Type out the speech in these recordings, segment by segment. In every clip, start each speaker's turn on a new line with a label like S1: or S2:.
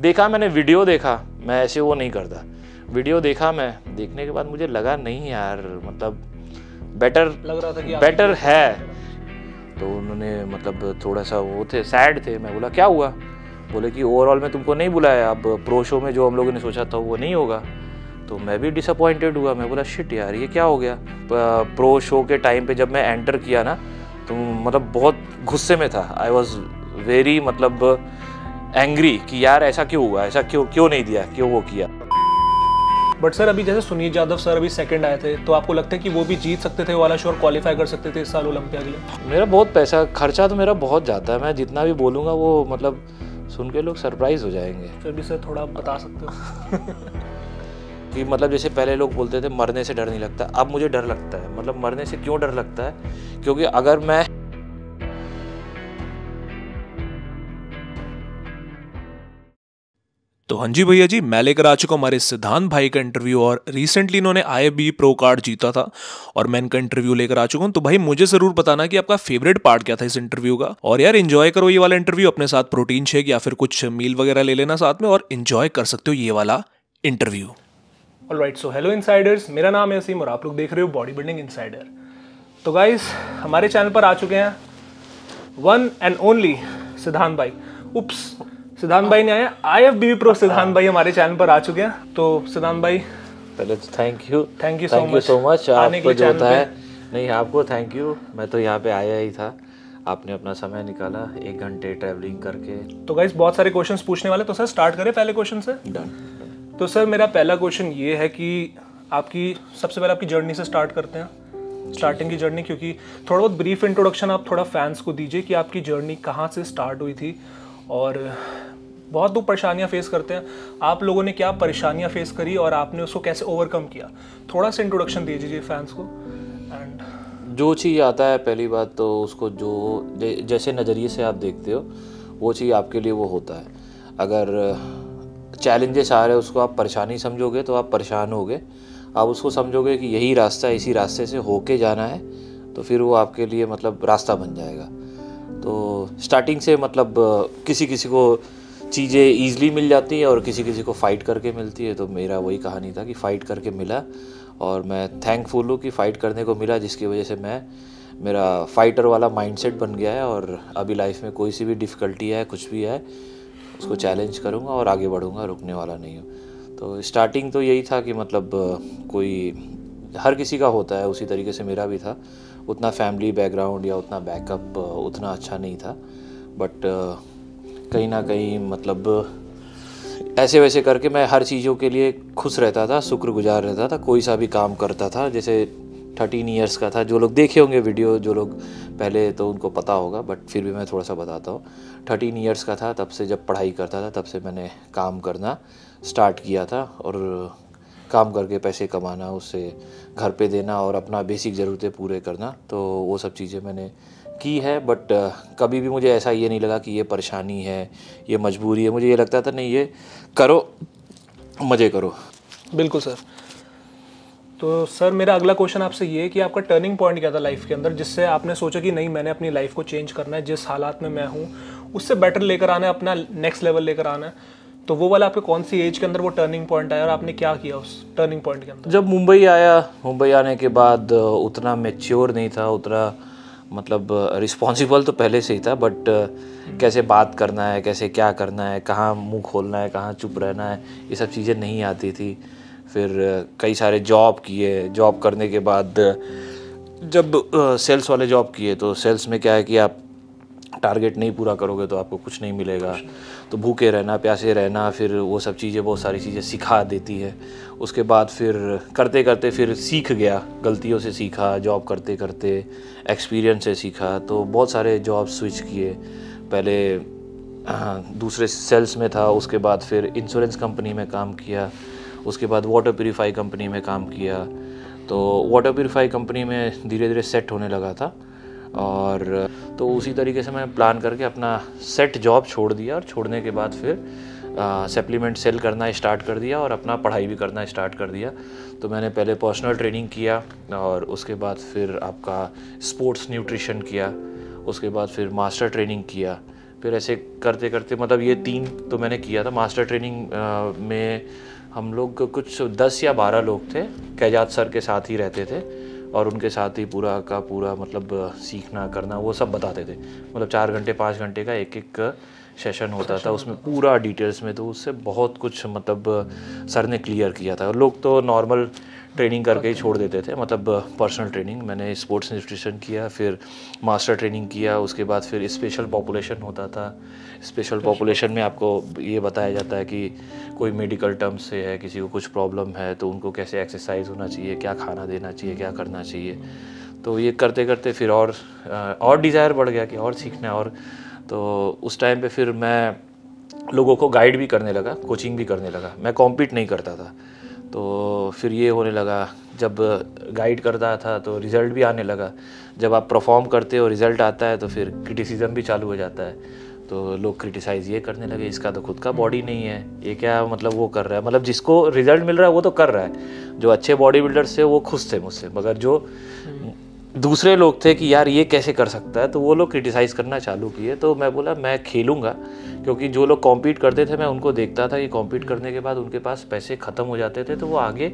S1: देखा मैंने वीडियो देखा मैं ऐसे वो नहीं करता वीडियो देखा मैं देखने के बाद मुझे लगा नहीं यार मतलब बेटर लग रहा था कि बेटर है तो उन्होंने मतलब थोड़ा सा वो थे सैड थे मैं बोला क्या हुआ बोले कि ओवरऑल में तुमको नहीं बुलाया अब प्रो शो में जो हम लोगों ने सोचा था वो नहीं होगा तो मैं भी डिसअपॉइंटेड हुआ मैं बोला शिट यार ये क्या हो गया प्रो शो के टाइम पे जब मैं एंटर किया ना तो मतलब बहुत गुस्से में था आई वॉज वेरी मतलब एंग्री कि यार ऐसा क्यों हुआ ऐसा क्यों क्यों नहीं दिया क्यों वो किया
S2: बट सर अभी जैसे सुनील यादव सर अभी सेकंड आए थे तो आपको लगता है कि वो भी जीत सकते थे वाला शोर क्वालिफाई कर सकते थे इस साल ओलंपिया के लिए
S1: मेरा बहुत पैसा खर्चा तो मेरा बहुत ज्यादा है मैं जितना भी बोलूँगा वो मतलब सुन के लोग सरप्राइज हो जाएंगे
S2: फिर भी सर थोड़ा बता सकते हो
S1: कि मतलब जैसे पहले लोग बोलते थे मरने से डर नहीं लगता अब मुझे डर लगता है मतलब मरने से क्यों डर लगता है क्योंकि अगर मैं
S2: तो हाँ जी भैया जी मैं लेकर आ चुका हमारे सिद्धांत भाई का इंटरव्यू और रिसेंटली इन्होंने आई बी प्रो कार्ड जीता था और मैं इनका इंटरव्यू लेकर आ चुका हूँ तो भाई मुझे जरूर बताना कि आपका फेवरेट पार्ट क्या था इस इंटरव्यू का और यार इन्जॉय करो ये वाला इंटरव्यू अपने साथ प्रोटीन शेक या फिर कुछ मील वगैरह ले लेना साथ में और इन्जॉय कर सकते हो ये वाला interview all right so hello insiders मेरा नाम है असीम और आप लोग देख रहे हो बॉडी बिल्डिंग इनसाइडर तो गाइस हमारे चैनल पर आ चुके हैं वन एंड ओनली सिद्धांत भाई उप्स सिद्धांत भाई ने आए
S1: आई एफ बीवी प्रो सिद्धांत भाई हमारे चैनल पर आ चुके हैं तो सिद्धांत भाई पहले तो thank you thank you thank you so much आपको जो होता है नहीं आपको थैंक यू मैं तो यहाँ पे आया ही था आपने अपना समय निकाला एक घंटे ट्रैवलिंग करके
S2: तो गाइस बहुत सारे क्वेश्चंस पूछने वाले तो सर स्टार्ट करें पहले क्वेश्चन से डन
S1: तो सर मेरा पहला क्वेश्चन ये है कि आपकी
S2: सबसे पहले आपकी जर्नी से स्टार्ट करते हैं स्टार्टिंग की जर्नी क्योंकि थोड़ा बहुत ब्रीफ इंट्रोडक्शन आप थोड़ा फैंस को दीजिए कि आपकी जर्नी कहाँ से स्टार्ट हुई थी और बहुत लोग परेशानियाँ फेस करते हैं आप लोगों ने क्या परेशानियाँ फेस करी और आपने उसको कैसे ओवरकम किया थोड़ा सा इंट्रोडक्शन दे दीजिए फैंस को
S1: एंड जो चीज़ आता है पहली बात तो उसको जो जैसे नज़रिए से आप देखते हो वो चीज़ आपके लिए वो होता है अगर चैलेंजेस आ रहे हैं उसको आप परेशानी समझोगे तो आप परेशान होगे आप उसको समझोगे कि यही रास्ता इसी रास्ते से होके जाना है तो फिर वो आपके लिए मतलब रास्ता बन जाएगा तो स्टार्टिंग से मतलब किसी किसी को चीज़ें ईजिली मिल जाती हैं और किसी किसी को फ़ाइट करके मिलती है तो मेरा वही कहानी था कि फ़ाइट करके मिला और मैं थैंकफुल हूँ कि फ़ाइट करने को मिला जिसकी वजह से मैं मेरा फाइटर वाला माइंडसेट बन गया है और अभी लाइफ में कोई सी भी डिफ़िकल्टी है कुछ भी है उसको चैलेंज करूँगा और आगे बढ़ूँगा रुकने वाला नहीं हूँ तो स्टार्टिंग तो यही था कि मतलब कोई हर किसी का होता है उसी तरीके से मेरा भी था उतना फैमिली बैकग्राउंड या उतना बैकअप उतना अच्छा नहीं था बट कहीं ना कहीं मतलब ऐसे वैसे करके मैं हर चीज़ों के लिए खुश रहता था शुक्रगुजार रहता था कोई सा भी काम करता था जैसे थर्टीन ईयर्स का था जो लोग देखे होंगे वीडियो जो लोग पहले तो उनको पता होगा बट फिर भी मैं थोड़ा सा बताता हूँ थर्टीन ईयर्स का था तब से जब पढ़ाई करता था तब से मैंने काम करना स्टार्ट किया था और काम करके पैसे कमाना उससे घर पे देना और अपना बेसिक ज़रूरतें पूरे करना तो वो सब चीज़ें मैंने की है बट कभी भी मुझे ऐसा ये नहीं लगा कि ये परेशानी है ये मजबूरी है मुझे ये लगता था नहीं ये करो मज़े करो
S2: बिल्कुल सर तो सर मेरा अगला क्वेश्चन आपसे ये है कि आपका टर्निंग पॉइंट क्या था लाइफ के अंदर जिससे आपने सोचा कि नहीं मैंने अपनी लाइफ को चेंज करना है जिस हालात में मैं हूँ उससे बेटर लेकर आना है अपना नेक्स्ट लेवल लेकर आना है तो वो वाला आपके कौन सी एज के अंदर वो टर्निंग पॉइंट आया और आपने क्या किया उस टर्निंग पॉइंट के अंदर
S1: जब मुंबई आया मुंबई आने के बाद uh, उतना मेच्योर नहीं था उतना मतलब रिस्पॉन्सिबल uh, तो पहले से ही था बट uh, हम्म। कैसे बात करना है कैसे क्या करना है कहाँ मुंह खोलना है कहाँ चुप रहना है ये सब चीज़ें नहीं आती थी फिर कई सारे जॉब किए जॉब करने के बाद जब सेल्स वाले जॉब किए तो सेल्स में क्या है कि आप टारगेट नहीं पूरा करोगे तो आपको कुछ नहीं मिलेगा तो भूखे रहना प्यासे रहना फिर वो सब चीज़ें बहुत सारी चीज़ें सिखा देती है उसके बाद फिर करते करते फिर सीख गया गलतियों से सीखा जॉब करते करते एक्सपीरियंस से सीखा तो बहुत सारे जॉब स्विच किए पहले दूसरे सेल्स में था उसके बाद फिर इंश्योरेंस कंपनी में काम किया उसके बाद वाटर प्योरीफाई कंपनी में काम किया तो वाटर प्योरीफाई कंपनी में धीरे धीरे सेट होने लगा था और तो उसी तरीके से मैंने प्लान करके अपना सेट जॉब छोड़ दिया और छोड़ने के बाद फिर सप्लीमेंट सेल करना स्टार्ट कर दिया और अपना पढ़ाई भी करना स्टार्ट कर दिया तो मैंने पहले पर्सनल ट्रेनिंग किया और उसके बाद फिर आपका स्पोर्ट्स न्यूट्रिशन किया उसके बाद फिर मास्टर ट्रेनिंग किया फिर ऐसे करते करते मतलब ये तीन तो मैंने किया था मास्टर ट्रेनिंग में हम लोग कुछ दस या बारह लोग थे कैजात सर के साथ ही रहते थे और उनके साथ ही पूरा का पूरा मतलब सीखना करना वो सब बताते थे मतलब चार घंटे पाँच घंटे का एक एक सेशन होता था उसमें पूरा डिटेल्स में तो उससे बहुत कुछ मतलब सर ने क्लियर किया था लोग तो नॉर्मल ट्रेनिंग करके ही छोड़ देते थे मतलब पर्सनल uh, ट्रेनिंग मैंने स्पोर्ट्स न्यूट्रिशन किया फिर मास्टर ट्रेनिंग किया उसके बाद फिर स्पेशल पॉपुलेशन होता था स्पेशल पॉपुलेशन में आपको ये बताया जाता है कि कोई मेडिकल टर्म से है किसी को कुछ प्रॉब्लम है तो उनको कैसे एक्सरसाइज होना चाहिए क्या खाना देना चाहिए क्या करना चाहिए तो ये करते करते फिर और uh, और डिज़ायर बढ़ गया कि और सीखना है और तो उस टाइम पे फिर मैं लोगों को गाइड भी करने लगा कोचिंग भी करने लगा मैं कॉम्पीट नहीं करता था तो फिर ये होने लगा जब गाइड करता था तो रिज़ल्ट भी आने लगा जब आप परफॉर्म करते हो रिज़ल्ट आता है तो फिर क्रिटिसिज्म भी चालू हो जाता है तो लोग क्रिटिसाइज़ ये करने लगे इसका तो खुद का बॉडी नहीं है ये क्या मतलब वो कर रहा है मतलब जिसको रिज़ल्ट मिल रहा है वो तो कर रहा है जो अच्छे बॉडी बिल्डर्स थे वो खुश थे मुझसे मगर जो दूसरे लोग थे कि यार ये कैसे कर सकता है तो वो लोग क्रिटिसाइज़ करना चालू किए तो मैं बोला मैं खेलूँगा क्योंकि जो लोग कॉम्पीट करते थे मैं उनको देखता था कि कॉम्पीट करने के बाद उनके पास पैसे ख़त्म हो जाते थे तो वो आगे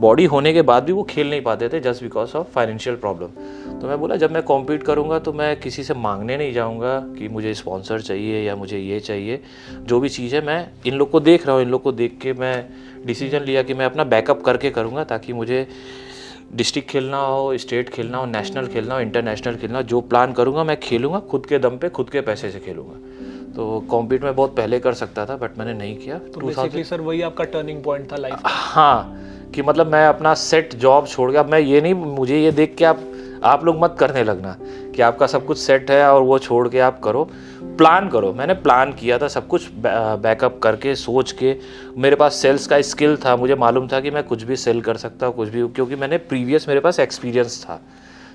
S1: बॉडी होने के बाद भी वो खेल नहीं पाते थे just because of financial problem तो मैं बोला जब मैं कॉम्पीट करूँगा तो मैं किसी से मांगने नहीं जाऊँगा कि मुझे स्पॉन्सर चाहिए या मुझे ये चाहिए जो भी चीज़ है मैं इन लोग को देख रहा हूँ इन लोग को देख के मैं डिसीजन लिया कि मैं अपना बैकअप करके करूँगा ताकि मुझे डिस्ट्रिक्ट खेलना हो स्टेट खेलना हो नेशनल खेलना हो इंटरनेशनल खेलना हो जो प्लान करूँगा मैं खेलूँगा खुद के दम पे खुद के पैसे से खेलूँगा तो कॉम्पीट में बहुत पहले कर सकता था बट मैंने नहीं किया तो बेसिकली
S2: सर वही आपका टर्निंग पॉइंट था लाइफ
S1: हाँ कि मतलब मैं अपना सेट जॉब छोड़ गया मैं ये नहीं मुझे ये देख के आप आप लोग मत करने लगना कि आपका सब कुछ सेट है और वो छोड़ के आप करो प्लान करो मैंने प्लान किया था सब कुछ बैकअप करके सोच के मेरे पास सेल्स का स्किल था मुझे मालूम था कि मैं कुछ भी सेल कर सकता हूँ कुछ भी क्योंकि मैंने प्रीवियस मेरे पास एक्सपीरियंस था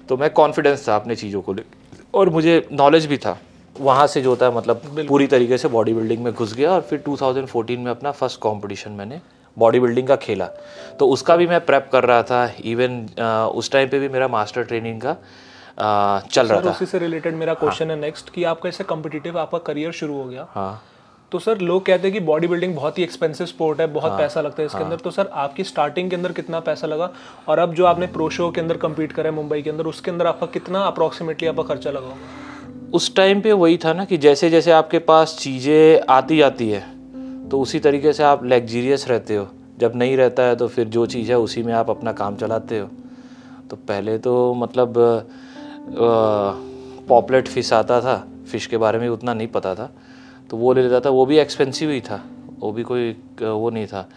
S1: तो मैं कॉन्फिडेंस था अपनी चीज़ों को लेकर और मुझे नॉलेज भी था वहाँ से जो होता है मतलब पूरी तरीके से बॉडी बिल्डिंग में घुस गया और फिर 2014 में अपना फर्स्ट कंपटीशन मैंने बॉडी बिल्डिंग का खेला तो उसका भी मैं प्रेप कर रहा था इवन उस टाइम पे भी मेरा मास्टर ट्रेनिंग का आ, चल रहा था उसी
S2: से रिलेटेड मेरा क्वेश्चन हाँ. है नेक्स्ट कि आपका ऐसे कॉम्पिटिटिव आपका करियर शुरू हो गया हाँ तो सर लोग कहते हैं कि बॉडी बिल्डिंग बहुत ही एक्सपेंसिव स्पोर्ट है बहुत हाँ, पैसा लगता है इसके हाँ, अंदर तो सर आपकी स्टार्टिंग के अंदर कितना पैसा लगा और अब जो आपने प्रो शो के अंदर कम्पीट करा है मुंबई के अंदर उसके अंदर आपका कितना अप्रॉक्सीमेटली आपका खर्चा लगा होगा
S1: उस टाइम पे वही था ना कि जैसे जैसे आपके पास चीज़ें आती जाती है तो उसी तरीके से आप लग्जीरियस रहते हो जब नहीं रहता है तो फिर जो चीज़ है उसी में आप अपना काम चलाते हो तो पहले तो मतलब पॉपलेट फिश आता था फ़िश के बारे में उतना नहीं पता था तो वो ले लेता था वो भी एक्सपेंसिव ही था वो भी कोई वो नहीं था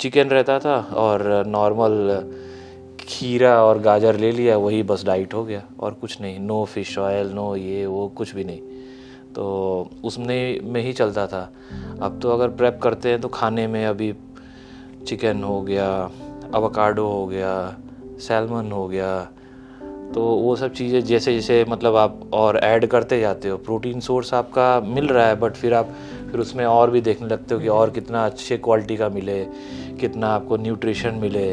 S1: चिकन रहता था और नॉर्मल खीरा और गाजर ले लिया वही बस डाइट हो गया और कुछ नहीं नो फिश ऑयल नो ये वो कुछ भी नहीं तो उसने में ही चलता था अब तो अगर प्रेप करते हैं तो खाने में अभी चिकन हो गया अवकाडो हो गया सैलमन हो गया तो वो सब चीज़ें जैसे जैसे मतलब आप और ऐड करते जाते हो प्रोटीन सोर्स आपका मिल रहा है बट फिर आप फिर उसमें और भी देखने लगते हो कि और कितना अच्छे क्वालिटी का मिले कितना आपको न्यूट्रिशन मिले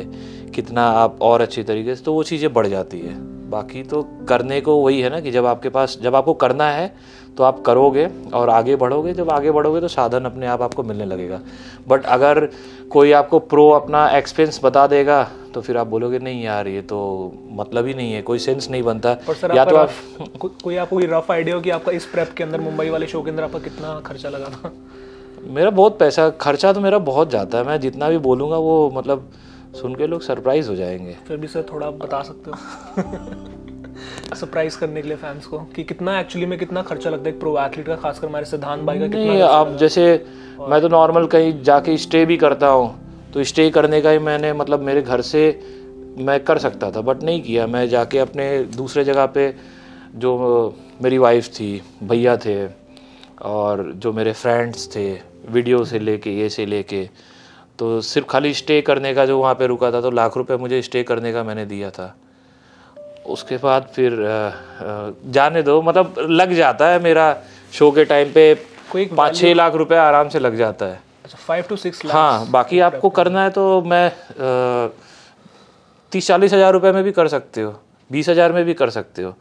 S1: कितना आप और अच्छी तरीके से तो वो चीज़ें बढ़ जाती है बाकी तो करने को वही है ना कि जब आपके पास जब आपको करना है तो आप करोगे और आगे बढ़ोगे जब आगे बढ़ोगे तो साधन अपने आप आपको मिलने लगेगा बट अगर कोई आपको प्रो अपना एक्सपेंस बता देगा तो फिर आप बोलोगे नहीं यार ये तो मतलब ही नहीं है कोई सेंस नहीं बनता या तो
S2: आप कोई आपको रफ आइडिया हो कि आपका इस प्रेप के अंदर मुंबई वाले शो के अंदर आपका कितना खर्चा लगाना
S1: मेरा बहुत पैसा खर्चा तो मेरा बहुत जाता है मैं जितना भी बोलूँगा वो मतलब सुन के लोग सरप्राइज हो जाएंगे
S2: फिर भी सर थोड़ा आप बता सकते हो सरप्राइज करने के लिए फैंस को कि कितना एक्चुअली में कितना खर्चा लगता है प्रो एथलीट का खासकर हमारे सिद्धांत भाई का कितना आप
S1: जैसे मैं तो नॉर्मल कहीं जाके स्टे भी करता हूँ तो स्टे करने का ही मैंने मतलब मेरे घर से मैं कर सकता था बट नहीं किया मैं जाके अपने दूसरे जगह पे जो मेरी वाइफ थी भैया थे और जो मेरे फ्रेंड्स थे वीडियो से लेके ये से लेके तो सिर्फ खाली स्टे करने का जो वहाँ पे रुका था तो लाख रुपए मुझे स्टे करने का मैंने दिया था उसके बाद फिर जाने दो मतलब लग जाता है मेरा शो के टाइम पे कोई पाँच छः लाख रुपया आराम से लग जाता है अच्छा फाइव टू सिक्स हाँ बाकी आपको करना है तो मैं तीस चालीस हज़ार रुपये में भी कर सकते हो बीस हज़ार में भी कर सकते हो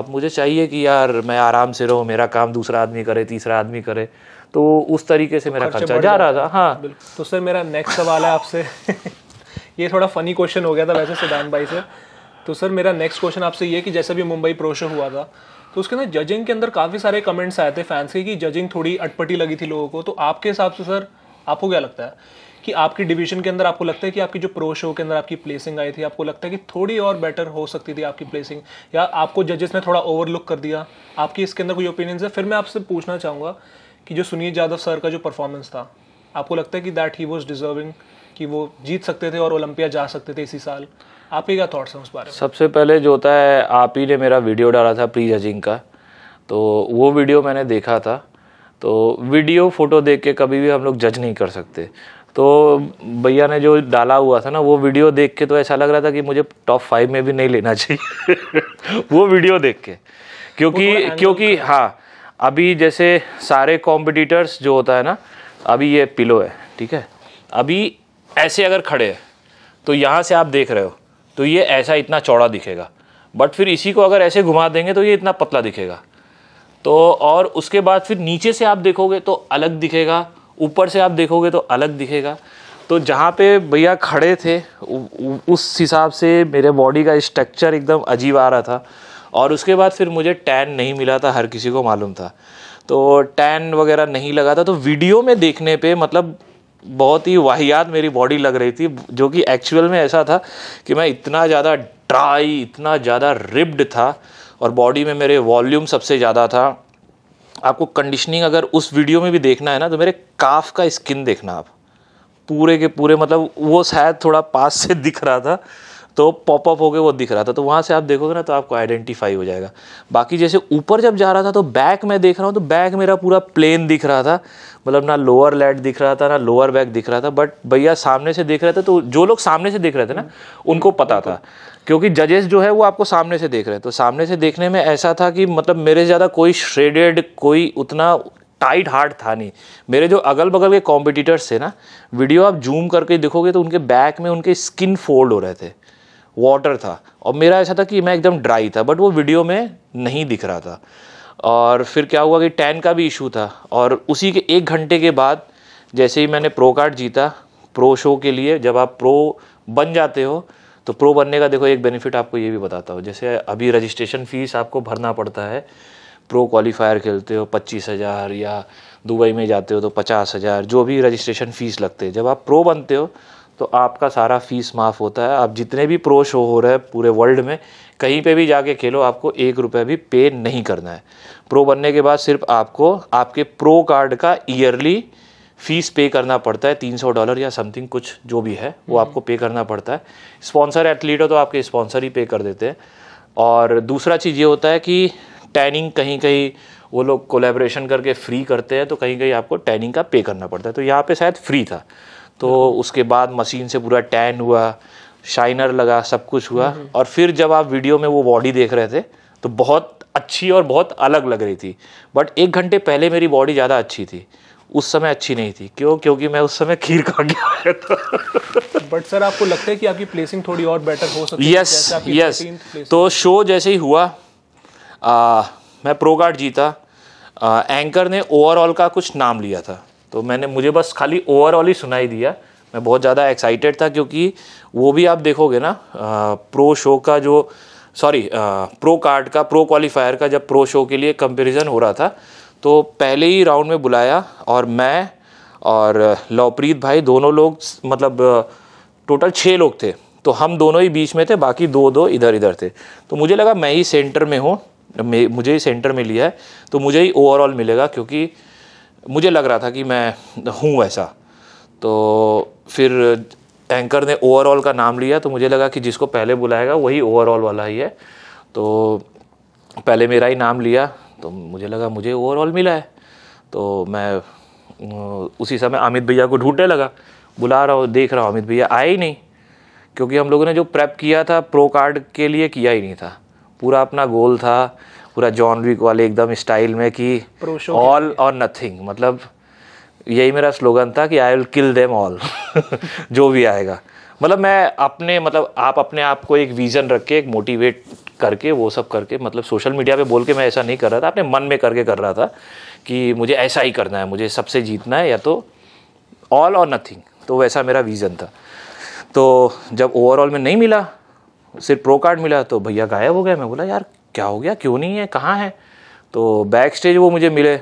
S1: अब मुझे चाहिए कि यार मैं आराम से रहूँ मेरा काम दूसरा आदमी करे तीसरा आदमी करे तो उस तरीके से तो मेरा खर्चा जा रहा था
S2: हाँ तो सर मेरा नेक्स्ट सवाल है आपसे ये थोड़ा फनी क्वेश्चन हो गया था वैसे सिदान भाई से तो सर मेरा नेक्स्ट क्वेश्चन आपसे ये कि जैसे भी मुंबई प्रो शो हुआ था तो उसके अंदर जजिंग के अंदर काफ़ी सारे कमेंट्स आए थे फैंस के कि जजिंग थोड़ी अटपटी लगी थी लोगों को तो आपके हिसाब से सर आपको क्या लगता है कि आपकी डिवीजन के अंदर आपको लगता है कि आपकी जो प्रो शो के अंदर आपकी प्लेसिंग आई थी आपको लगता है कि थोड़ी और बेटर हो सकती थी आपकी प्लेसिंग या आपको जजेस ने थोड़ा ओवरलुक कर दिया आपकी इसके अंदर कोई ओपिनियन है फिर मैं आपसे पूछना चाहूँगा कि जो सुनील यादव सर का जो परफॉर्मेंस था आपको लगता है कि दैट ही वॉज डिजर्विंग कि वो जीत सकते थे और ओलंपिया जा सकते थे इसी साल आपके क्या थाट्स हैं उस बारे
S1: में सबसे पहले जो होता है आप ही ने मेरा वीडियो डाला था प्री जजिंग का तो वो वीडियो मैंने देखा था तो वीडियो फ़ोटो देख के कभी भी हम लोग जज नहीं कर सकते तो भैया ने जो डाला हुआ था ना वो वीडियो देख के तो ऐसा लग रहा था कि मुझे टॉप फाइव में भी नहीं लेना चाहिए वो वीडियो देख के क्योंकि क्योंकि हाँ अभी जैसे सारे कॉम्पिटिटर्स जो होता है ना अभी ये पिलो है ठीक है अभी ऐसे अगर खड़े हैं तो यहाँ से आप देख रहे हो तो ये ऐसा इतना चौड़ा दिखेगा बट फिर इसी को अगर ऐसे घुमा देंगे तो ये इतना पतला दिखेगा तो और उसके बाद फिर नीचे से आप देखोगे तो अलग दिखेगा ऊपर से आप देखोगे तो अलग दिखेगा तो जहाँ पे भैया खड़े थे उस हिसाब से मेरे बॉडी का स्ट्रक्चर एकदम अजीब आ रहा था और उसके बाद फिर मुझे टैन नहीं मिला था हर किसी को मालूम था तो टैन वगैरह नहीं लगा था तो वीडियो में देखने पे मतलब बहुत ही वाहियात मेरी बॉडी लग रही थी जो कि एक्चुअल में ऐसा था कि मैं इतना ज़्यादा ड्राई इतना ज़्यादा रिब्ड था और बॉडी में मेरे वॉल्यूम सबसे ज़्यादा था आपको कंडीशनिंग अगर उस वीडियो में भी देखना है ना तो मेरे काफ का स्किन देखना आप पूरे के पूरे मतलब वो शायद थोड़ा पास से दिख रहा था तो पॉपअप हो गए वो दिख रहा था तो वहाँ से आप देखोगे ना तो आपको आइडेंटिफाई हो जाएगा बाकी जैसे ऊपर जब जा रहा था तो बैक मैं देख रहा हूँ तो बैक मेरा पूरा प्लेन दिख रहा था मतलब ना लोअर लेट दिख रहा था ना लोअर बैक दिख रहा था बट भैया सामने से देख रहे थे तो जो लोग सामने से देख रहे थे ना उनको पता था क्योंकि जजेस जो है वो आपको सामने से देख रहे हैं तो सामने से देखने में ऐसा था कि मतलब मेरे ज़्यादा कोई श्रेडेड कोई उतना टाइट हार्ट था नहीं मेरे जो अगल बगल के कॉम्पिटिटर्स थे ना वीडियो आप जूम करके देखोगे तो उनके बैक में उनके स्किन फोल्ड हो रहे थे वाटर था और मेरा ऐसा था कि मैं एकदम ड्राई था बट वो वीडियो में नहीं दिख रहा था और फिर क्या हुआ कि टैन का भी इशू था और उसी के एक घंटे के बाद जैसे ही मैंने प्रो कार्ड जीता प्रो शो के लिए जब आप प्रो बन जाते हो तो प्रो बनने का देखो एक बेनिफिट आपको ये भी बताता हूँ जैसे अभी रजिस्ट्रेशन फ़ीस आपको भरना पड़ता है प्रो क्वालिफायर खेलते हो पच्चीस हज़ार या दुबई में जाते हो तो पचास हज़ार जो भी रजिस्ट्रेशन फ़ीस लगते हैं जब आप प्रो बनते हो तो आपका सारा फीस माफ़ होता है आप जितने भी प्रो शो हो रहे हैं पूरे वर्ल्ड में कहीं पे भी जाके खेलो आपको एक रुपये भी पे नहीं करना है प्रो बनने के बाद सिर्फ आपको आपके प्रो कार्ड का ईयरली फीस पे करना पड़ता है तीन सौ डॉलर या समथिंग कुछ जो भी है वो हम्म। आपको पे करना पड़ता है स्पॉन्सर एथलीट हो तो आपके स्पॉन्सर ही पे कर देते हैं और दूसरा चीज़ ये होता है कि टैनिंग कहीं कहीं वो लोग कोलेब्रेशन करके फ्री करते हैं तो कहीं कहीं आपको टैनिंग का पे करना पड़ता है तो यहाँ पे शायद फ्री था तो उसके बाद मशीन से पूरा टैन हुआ शाइनर लगा सब कुछ हुआ हम्म। और फिर जब आप वीडियो में वो बॉडी देख रहे थे तो बहुत अच्छी और बहुत अलग लग रही थी बट एक घंटे पहले मेरी बॉडी ज़्यादा अच्छी थी उस समय अच्छी नहीं थी क्यों क्योंकि मैं उस समय खीर खा गया
S2: बट सर आपको लगता है कि आपकी प्लेसिंग थोड़ी और बेटर हो सकती यस यस
S1: तो शो जैसे ही हुआ आ, मैं प्रो कार्ड जीता आ, एंकर ने ओवरऑल का कुछ नाम लिया था तो मैंने मुझे बस खाली ओवरऑल ही सुनाई दिया मैं बहुत ज़्यादा एक्साइटेड था क्योंकि वो भी आप देखोगे ना प्रो शो का जो सॉरी प्रो कार्ड का प्रो क्वालिफायर का जब प्रो शो के लिए कंपैरिजन हो रहा था तो पहले ही राउंड में बुलाया और मैं और लवप्रीत भाई दोनों लोग मतलब टोटल छः लोग थे तो हम दोनों ही बीच में थे बाकी दो दो इधर इधर थे तो मुझे लगा मैं ही सेंटर में हूँ मुझे ही सेंटर में लिया है तो मुझे ही ओवरऑल मिलेगा क्योंकि मुझे लग रहा था कि मैं हूँ वैसा तो फिर एंकर ने ओवरऑल का नाम लिया तो मुझे लगा कि जिसको पहले बुलाएगा वही ओवरऑल वाला ही है तो पहले मेरा ही नाम लिया तो मुझे लगा मुझे ओवरऑल मिला है तो मैं उसी समय अमित भैया को ढूंढने लगा बुला रहा हूँ देख रहा हूँ अमित भैया आए ही नहीं क्योंकि हम लोगों ने जो प्रेप किया था प्रो कार्ड के लिए किया ही नहीं था पूरा अपना गोल था पूरा जॉन विक वाले एकदम स्टाइल में कि ऑल और नथिंग मतलब यही मेरा स्लोगन था कि I will kill them all जो भी आएगा मतलब मैं अपने मतलब आप अपने आप को एक विज़न रख के एक मोटिवेट करके वो सब करके मतलब सोशल मीडिया पे बोल के मैं ऐसा नहीं कर रहा था अपने मन में करके कर रहा था कि मुझे ऐसा ही करना है मुझे सबसे जीतना है या तो ऑल और नथिंग तो वैसा मेरा विज़न था तो जब ओवरऑल में नहीं मिला सिर्फ प्रो कार्ड मिला तो भैया गायब हो गया मैं बोला यार क्या हो गया क्यों नहीं है कहाँ है तो बैक स्टेज वो मुझे मिले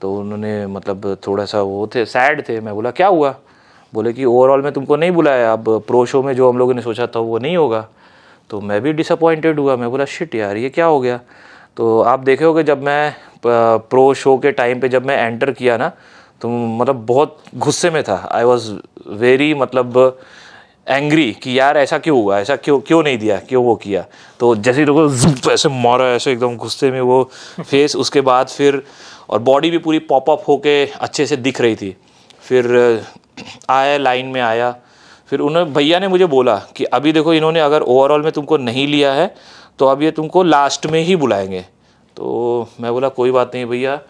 S1: तो उन्होंने मतलब थोड़ा सा वो थे सैड थे मैं बोला क्या हुआ बोले कि ओवरऑल मैं तुमको नहीं बुलाया अब प्रो शो में जो हम लोगों ने सोचा था वो नहीं होगा तो मैं भी डिसअपॉइंटेड हुआ मैं बोला शिट यार ये क्या हो गया तो आप देखे हो जब मैं प्रो शो के टाइम पे जब मैं एंटर किया ना तो मतलब बहुत गुस्से में था आई वॉज़ वेरी मतलब एंग्री कि यार ऐसा क्यों हुआ ऐसा क्यों क्यों नहीं दिया क्यों वो किया तो जैसे लोगों ऐसे मारा ऐसे एकदम गुस्से में वो फेस उसके बाद फिर और बॉडी भी पूरी पॉप अप होके अच्छे से दिख रही थी फिर आया लाइन में आया फिर उन्होंने भैया ने मुझे बोला कि अभी देखो इन्होंने अगर ओवरऑल में तुमको नहीं लिया है तो अब ये तुमको लास्ट में ही बुलाएंगे तो मैं बोला कोई बात नहीं भैया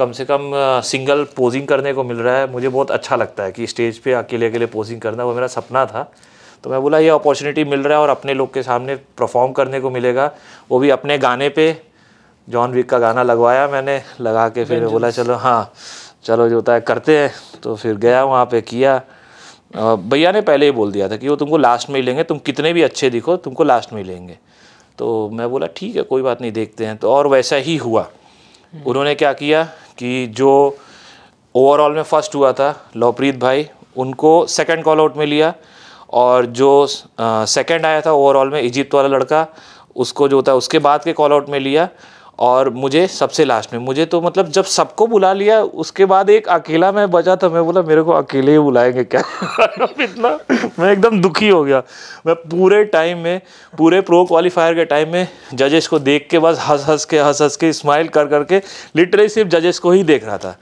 S1: कम से कम सिंगल पोजिंग करने को मिल रहा है मुझे बहुत अच्छा लगता है कि स्टेज पे अकेले अकेले पोजिंग करना वो मेरा सपना था तो मैं बोला ये अपॉर्चुनिटी मिल रहा है और अपने लोग के सामने परफॉर्म करने को मिलेगा वो भी अपने गाने पे जॉन विक का गाना लगवाया मैंने लगा के फिर बोला चलो हाँ चलो जो होता है करते हैं तो फिर गया वहाँ पे किया भैया ने पहले ही बोल दिया था कि वो तुमको लास्ट में ही लेंगे तुम कितने भी अच्छे दिखो तुमको लास्ट में ही लेंगे तो मैं बोला ठीक है कोई बात नहीं देखते हैं तो और वैसा ही हुआ हम्म। उन्होंने क्या किया कि जो ओवरऑल में फर्स्ट हुआ था लवप्रीत भाई उनको सेकंड कॉल आउट में लिया और जो सेकंड आया था ओवरऑल में इजिप्ट वाला लड़का उसको जो होता है उसके बाद के कॉल आउट में लिया और मुझे सबसे लास्ट में मुझे तो मतलब जब सबको बुला लिया उसके बाद एक अकेला मैं बचा था मैं बोला मेरे को अकेले ही बुलाएंगे क्या इतना मैं एकदम दुखी हो गया मैं पूरे टाइम में पूरे प्रो क्वालिफायर के टाइम में जजेस को देख के बस हंस हंस के हंस हंस के स्माइल कर करके लिटरली सिर्फ जजेस को ही देख रहा था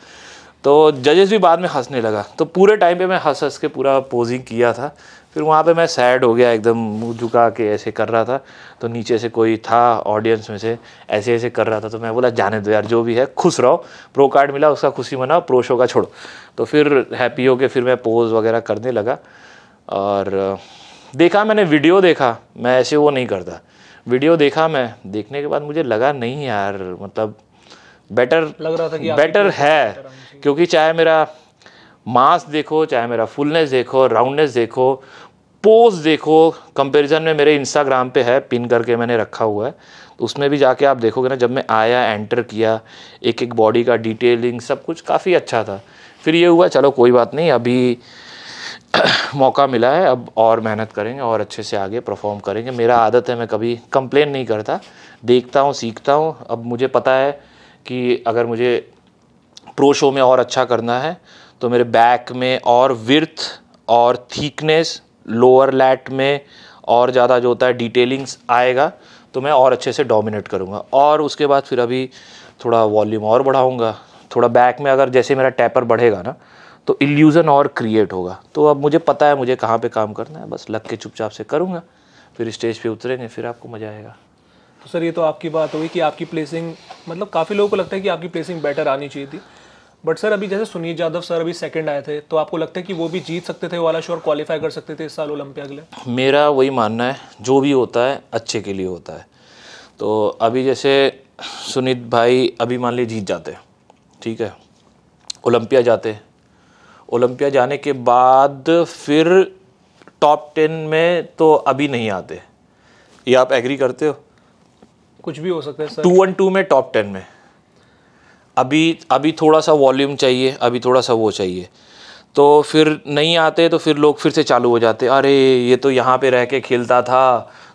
S1: तो जजेस भी बाद में हंसने लगा तो पूरे टाइम पे मैं हंस हंस के पूरा पोजिंग किया था फिर वहाँ पे मैं सैड हो गया एकदम मुंह झुका के ऐसे कर रहा था तो नीचे से कोई था ऑडियंस में से ऐसे ऐसे कर रहा था तो मैं बोला जाने दो यार जो भी है खुश रहो प्रो कार्ड मिला उसका खुशी मनाओ प्रो शो का छोड़ो तो फिर हैप्पी हो के फिर मैं पोज वगैरह करने लगा और देखा मैंने वीडियो देखा मैं ऐसे वो नहीं करता वीडियो देखा मैं देखने के बाद मुझे लगा नहीं यार मतलब बेटर लग
S2: रहा था कि बेटर
S1: है क्योंकि चाहे मेरा मास देखो चाहे मेरा फुलनेस देखो राउंडनेस देखो पोज देखो कंपैरिजन में मेरे इंस्टाग्राम पे है पिन करके मैंने रखा हुआ है तो उसमें भी जाके आप देखोगे ना जब मैं आया एंटर किया एक एक बॉडी का डिटेलिंग सब कुछ काफ़ी अच्छा था फिर ये हुआ चलो कोई बात नहीं अभी मौका मिला है अब और मेहनत करेंगे और अच्छे से आगे परफॉर्म करेंगे मेरा आदत है मैं कभी कंप्लेन नहीं करता देखता हूँ सीखता हूँ अब मुझे पता है कि अगर मुझे प्रो शो में और अच्छा करना है तो मेरे बैक में और विर्थ और थीकनेस लोअर लैट में और ज़्यादा जो होता है डिटेलिंग्स आएगा तो मैं और अच्छे से डोमिनेट करूँगा और उसके बाद फिर अभी थोड़ा वॉल्यूम और बढ़ाऊँगा थोड़ा बैक में अगर जैसे मेरा टैपर बढ़ेगा ना तो इल्यूज़न और क्रिएट होगा तो अब मुझे पता है मुझे कहाँ पे काम करना है बस लग के चुपचाप से करूँगा फिर स्टेज पे उतरेंगे फिर आपको मज़ा आएगा
S2: तो सर ये तो आपकी बात हुई कि आपकी प्लेसिंग मतलब काफ़ी लोगों को लगता है कि आपकी प्लेसिंग बेटर आनी चाहिए थी बट सर अभी जैसे सुनील यादव सर अभी सेकंड आए थे तो आपको लगता है कि वो भी जीत सकते थे वाला शो और क्वालिफाई कर सकते थे इस साल ओलंपिया के लिए
S1: मेरा वही मानना है जो भी होता है अच्छे के लिए होता है तो अभी जैसे सुनीत भाई अभी मान लीजिए जीत जाते ठीक है ओलंपिया जाते ओलंपिया जाने के बाद फिर टॉप टेन में तो अभी नहीं आते ये आप एग्री करते हो
S2: कुछ भी हो सकता है टू
S1: वन टू में टॉप टेन में अभी अभी थोड़ा सा वॉल्यूम चाहिए अभी थोड़ा सा वो चाहिए तो फिर नहीं आते तो फिर लोग फिर से चालू हो जाते अरे ये तो यहाँ पे रह के खेलता था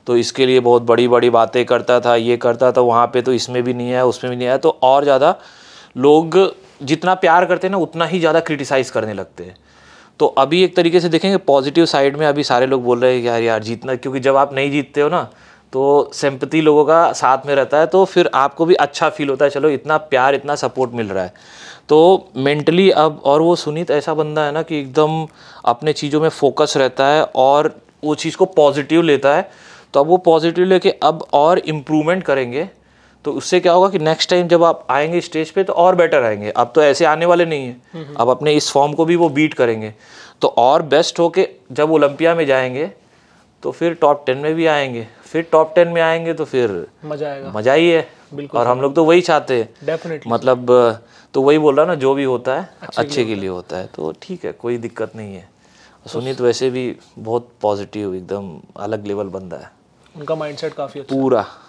S1: तो इसके लिए बहुत बड़ी बड़ी बातें करता था ये करता था वहाँ पे तो इसमें भी नहीं आया उसमें भी नहीं आया तो और ज़्यादा लोग जितना प्यार करते हैं ना उतना ही ज़्यादा क्रिटिसाइज़ करने लगते हैं तो अभी एक तरीके से देखेंगे पॉजिटिव साइड में अभी सारे लोग बोल रहे हैं यार यार जीतना क्योंकि जब आप नहीं जीतते हो ना तो सेम्पति लोगों का साथ में रहता है तो फिर आपको भी अच्छा फील होता है चलो इतना प्यार इतना सपोर्ट मिल रहा है तो मेंटली अब और वो सुनीत ऐसा बंदा है ना कि एकदम अपने चीज़ों में फोकस रहता है और वो चीज़ को पॉजिटिव लेता है तो अब वो पॉजिटिव लेके अब और इम्प्रूवमेंट करेंगे तो उससे क्या होगा कि नेक्स्ट टाइम जब आप आएंगे स्टेज पे तो और बेटर आएंगे अब तो ऐसे आने वाले नहीं हैं हम्म, हम्म। अब अपने इस फॉर्म को भी वो बीट करेंगे तो और बेस्ट हो के जब ओलंपिया में जाएंगे तो फिर टॉप टेन में भी आएंगे फिर टॉप टेन में आएंगे तो फिर मजा मजा ही है और हम लोग तो वही चाहते हैं मतलब तो वही बोल रहा ना जो भी होता है अच्छे, अच्छे के लिए होता है तो ठीक है कोई दिक्कत नहीं है तो सुनीत वैसे भी बहुत पॉजिटिव एकदम अलग लेवल बंदा है
S2: उनका माइंडसेट काफ़ी अच्छा
S1: पूरा